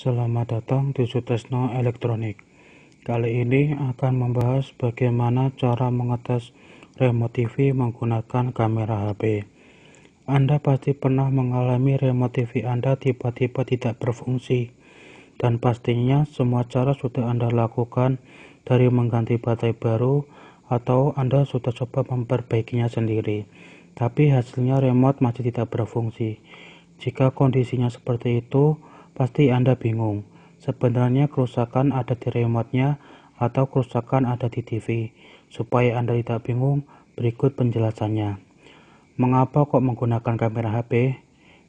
Selamat datang di Sutesno Elektronik. Kali ini akan membahas bagaimana cara mengetes remote TV menggunakan kamera HP. Anda pasti pernah mengalami remote TV Anda tiba-tiba tidak berfungsi. Dan pastinya semua cara sudah Anda lakukan dari mengganti baterai baru atau Anda sudah coba memperbaikinya sendiri. Tapi hasilnya remote masih tidak berfungsi. Jika kondisinya seperti itu, Pasti Anda bingung, sebenarnya kerusakan ada di remote-nya atau kerusakan ada di TV. Supaya Anda tidak bingung, berikut penjelasannya. Mengapa kok menggunakan kamera HP?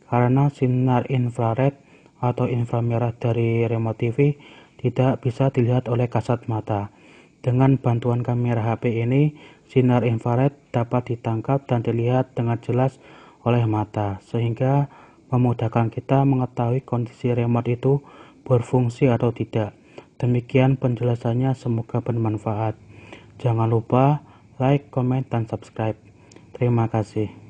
Karena sinar infrared atau inframerah dari remote TV tidak bisa dilihat oleh kasat mata. Dengan bantuan kamera HP ini, sinar infrared dapat ditangkap dan dilihat dengan jelas oleh mata, sehingga memudahkan kita mengetahui kondisi remote itu berfungsi atau tidak. Demikian penjelasannya, semoga bermanfaat. Jangan lupa like, comment, dan subscribe. Terima kasih.